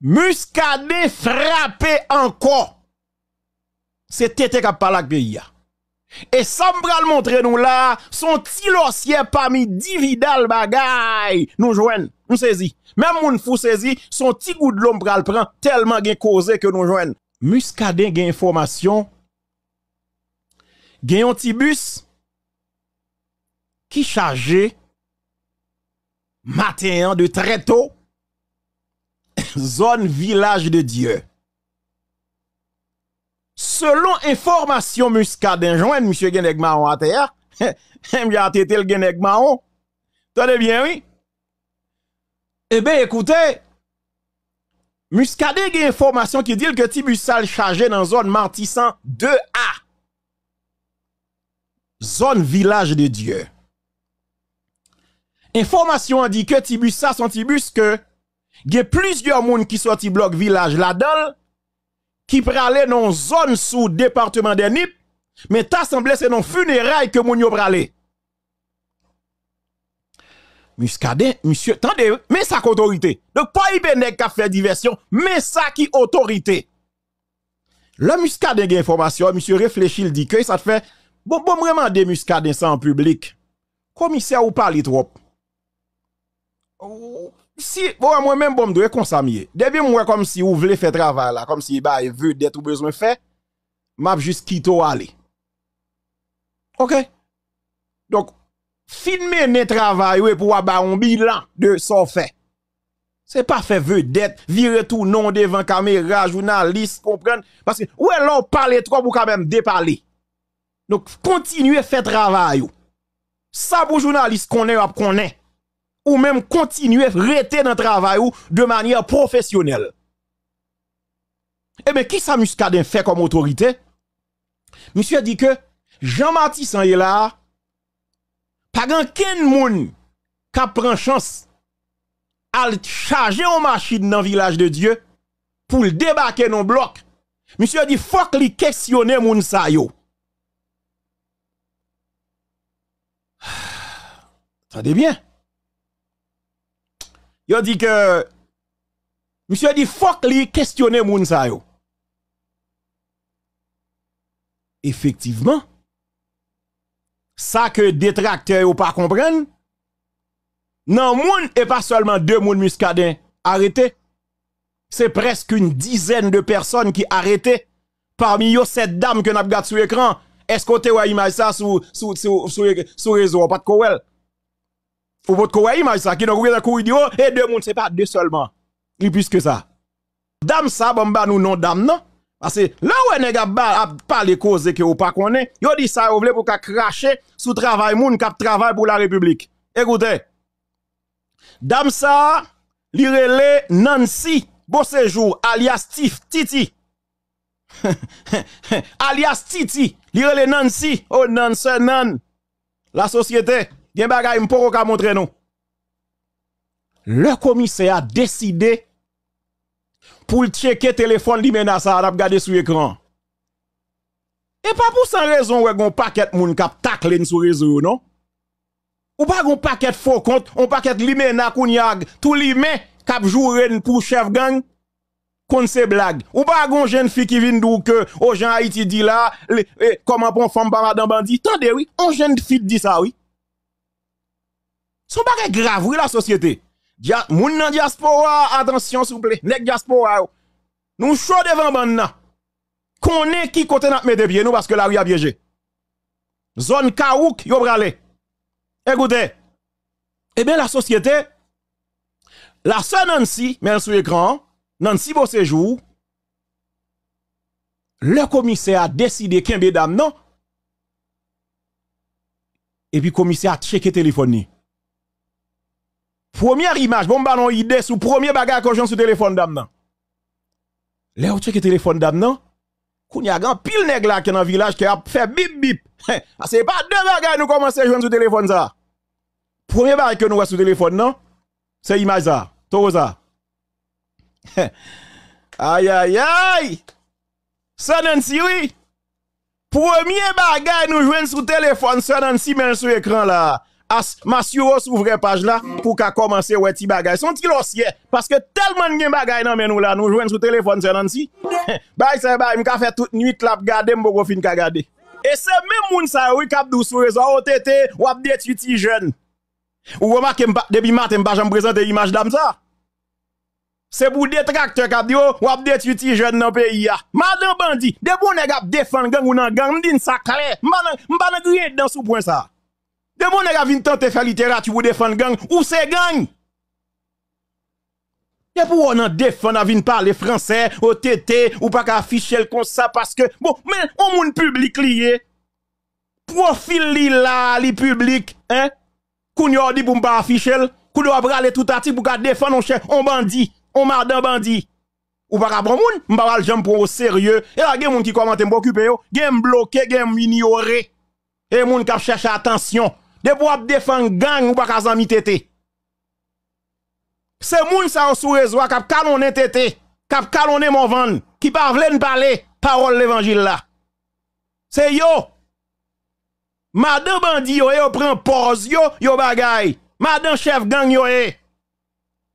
Muscadet frappé encore. C'est tete qui a parlé Et sans le montrer nous là, son petit aussi parmi dividal bagay, nous joignent, nous saisis. Même moun fou saisi, son petit goût de l'homme pral prend tellement gen causé que nous joignent. Muscadet gen information, gen un petit bus qui chargé matin hein, de très tôt zone village de Dieu. Selon information muscadin joint monsieur M. à terre, M. arrêté le bien oui. Eh bien écoutez, Muscadet a information qui dit que Tibusal chargé dans zone Martissan 2A. Zone village de Dieu. Information dit que Tibus ça son Tibus que il y a plusieurs monde qui sorti bloc village la dedans qui pralé dans zone sous département de NIP, mais t'as semblé c'est non funérailles que moun yo pralé. Muscadet, monsieur, attendez, mais ça autorité. Donc pas Ibenek qui diversion, mais ça qui autorité. Le Muscadet a information, monsieur réfléchit, il dit que ça te fait bon bon vraiment des Muscadet en public. Commissaire ou parlez trop. Oh, Si, wè bon, mwen mèm bomdwe konsamye, debè mwen wè kom si ou vle fè travay la, kom si wè e vè det ou bezwen fè, map jis kito wale. Ok? Donk, finme ne travay wè pou wè ba on bilan de son fè. Se pa fè vè det, vire tou non devan kamera, jounalist, kompren, baske wè e lò w pale tro pou kamem depale. Donk, kontinue fè travay wè. Sa bou jounalist konen wè ap konen. ou même continuer à rester dans le travail de manière professionnelle. Eh bien, qui ça Muscadin fait comme autorité? Monsieur a dit que Jean-Baptiste est là, pas grand ken qui prend chance à charger une machine dans le village de Dieu pour le débarquer dans le bloc. Monsieur dit, faut qu'il questionne moun sa yo. bien. Il a dit que monsieur dit fuck li questionner moun sa Effectivement, ça que détracteurs ou pas comprennent, non moun et pas seulement deux moun muscadins arrêtés, c'est presque une dizaine de personnes qui arrêtées. Parmi les cette dames que nous avons sur l'écran. Est-ce que tu avez image ça sur, sur, sur, sur, réseau, pas de faut votre quoi image ça qui n'a regarde courir dit oh, et deux monde c'est pas deux seulement. Il plus que ça. Dame ça bon bah, nous non dame non parce que là où ba a parler cause que ou pas connaît, yo dit ça ou pour cracher sous travail moun k'ap travail pour la République. Écoutez. Dame ça l'Irélé Nancy bon séjour alias Tif Titi. alias Titi, l'Irélé Nancy, oh Nancy Nan. La société Gen bagay mpoko ka montre nous. Le commissaire a décidé pour checker téléphone li sa a regarder sur écran. Et pas pour sans raison ou gon paquet moun kap tacle sur réseau non. Ou pas gon paquet faux compte, on paquet limena kounyag, tout limé kap jouer pour chef gang kon se blague. Ou pas gon jeune fille qui vient d'où que oh, aux gens Haïti dit là, eh, comment bon femme pas madame bandit. Tendez oui, on jeune fille dit ça oui. Son pas grave, oui, la société. Dia, moun nan diaspora, attention, s'il vous plaît. Nek diaspora, nous chaud devant ban qui qui qui kote nan mette pied nous parce que la rue a piégé. Zone kaouk, yo brale. Écoutez. Eh bien, la société, la seule Nancy, mais sur l'écran, Nancy beau séjour, le commissaire a décidé qu'un dame non. Et puis, le commissaire a checké téléphonie. Première image, bon ballon idée sous premier bagarre que j'ai sur téléphone d'amnan. Là où tu téléphone d'amnan, y a grand pile nèg là qui dans village qui a fait bip bip. Hein? Ah, c'est pas deux bagages nous commencer joindre sur téléphone ça. Premier bagage que nous voit sur téléphone non, c'est image ça, toro ça. Hein? aïe aïe aïe. San Nancy oui. Premier bagage nous joindre sur téléphone San Nancy mais sur écran là. As, mas yow os ouvre page la pou ka komanse wè ti bagay. Son ti losye, paske telman gen bagay nan men ou la nou jwen sou telefon se nan si. Bay se bay, m ka fè tout nuit la ap gade m bo go fin ka gade. E se men moun sa wè kap dousou rezo, o tete wap det yoti jen. Ou wama ke m debi maten m pa jan m prezante imaj dam sa. Se pou detrakte kap di yo, oh, wap det yoti jen nan peyi ya. M a den bandi, debo ne kap defan gen ou nan gandin sakale. M banan griye dan sou pwen sa. De bon nèg vin tante faire littérature ou défendre gang ou c'est gang. Et pour on en défendre vin parler français au TT ou pas afficher comme ça parce que bon mais on monde public lié. Profil li là li public hein. Koun dit di pou pas afficher, koun yo aller tout à pour défendre on cher on bandit, on mardan bandit. Ou pas bon moun, m'pa pas jam pour au sérieux. Et la gen moun qui commenter m'occuper yo, gen bloqué, gen ignoré. Et moun qui cherche attention. De pou ap gang ou baka zami tete. Se moun sa ou sou rezo kap kalone tete, kap kalone mon van, ki pa vle n'pale parole l'évangile la. Se yo, Madame bandi yo e yo pren pos yo, yo bagay, Madame chef gang yo e. Eh.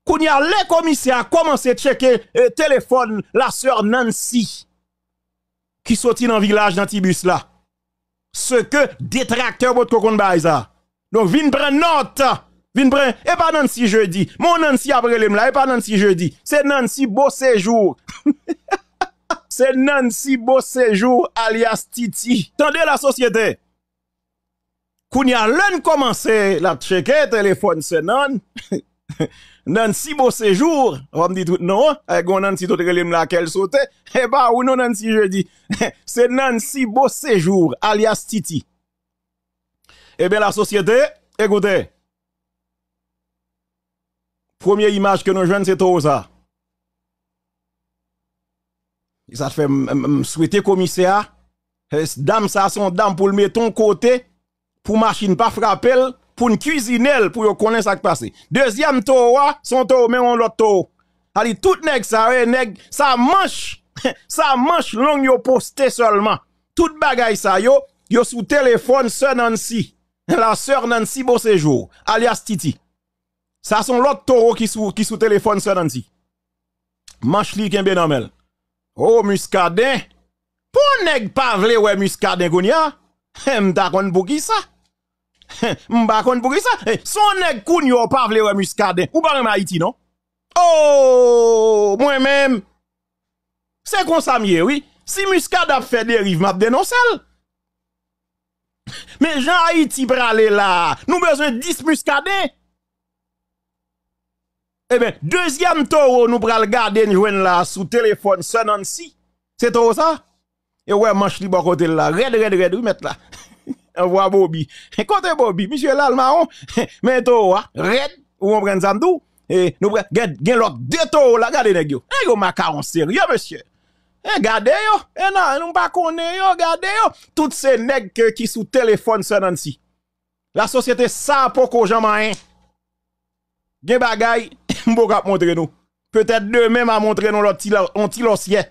Koun les le komisya a komanse tcheke e, eh, téléphone, la sœur Nancy qui soti dans village village tibus là. Se que detracteur bot kokon bay Donk vin pren not, vin pren, e pa nan si jeudi, moun nan si aprelem la, e pa nan si jeudi, se nan si bo sejou, se nan si bo sejou alias titi. Tande la sosyete, koun ya lenn komanse, la cheke, telefon se nan, nan si bo sejou, rom dit nou, e goun nan si aprelem la kel sote, e pa ou nou nan si jeudi, se nan si bo sejou alias titi. Eh bien, la société, écoutez. Première image que nous jeunes, c'est tout ça. ça fait souhaiter commissaire. Eh, dame, ça, son dame pour le mettre ton côté, pour machine pas frapper, pour une cuisiner, pour connaître ce qui passe. Deuxième tour, son tour mais on l'autre taux. Allez, tout nèg ça, eh, nèg, ça manche, ça manche long yo posté seulement. Tout bagay ça yo, yo sous téléphone, son si. la sœur Nancy Sejou, alias Titi. Ça sont l'autre taureau qui sous qui téléphone sœur Nancy. Manche li kembe nan Oh muscadin. Pour nèg pas vle ouais muscadin ne M'ta kon pour qui ça? M'ba kon pour qui ça? Eh, son nèg kounyo pas vle ouais muscadin. Ou pas en Haïti non? Oh, moi même. C'est comme ça oui. Si a fait dérive, m'a dénoncé. Mais Jean Haïti aller là, nous besoin 10 muscadins. Eh bien, deuxième taureau, nous pral garder nous là sous téléphone Nancy C'est taureau ça? Et ouais, manche libre côté là, red, red, red, oui, mettre là. Envoie Bobby. Côté Bobby, monsieur là, le mais taureau, hein? red, ou on prend Zandou. Et nous pral, gen deux taureaux là, regardez les Eh, yo macaron sérieux, monsieur. Eh, gade yo, eh non, on va connait yo, gade yo. toutes ces qui qui sous téléphone telefon se si. La société sa poko des choses Gen bagay, mbo kap montre nous. Peut-être demain m'a montre nous l'ancien.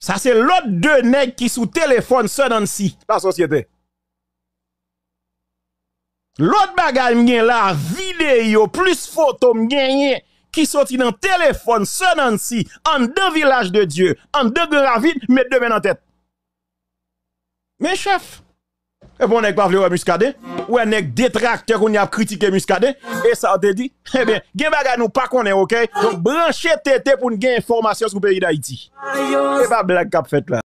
Ça c'est l'autre deux nègres qui sous téléphone se dans si la société. L'autre bagage m'gen la vidéo plus photo m'gen qui sortit dans téléphone, ce Nancy, en deux villages de Dieu, en deux gravides, mais deux mains en tête. Mais chef, et bon, nèg pas vle muscadet, ou nèg détracteur qu'on a critiqué muscadet, et ça on te dit, eh bien, gen nous pas est, OK? Donc branchez tête pour des information sur le pays d'Haïti. C'est pas blague qu'a fait là.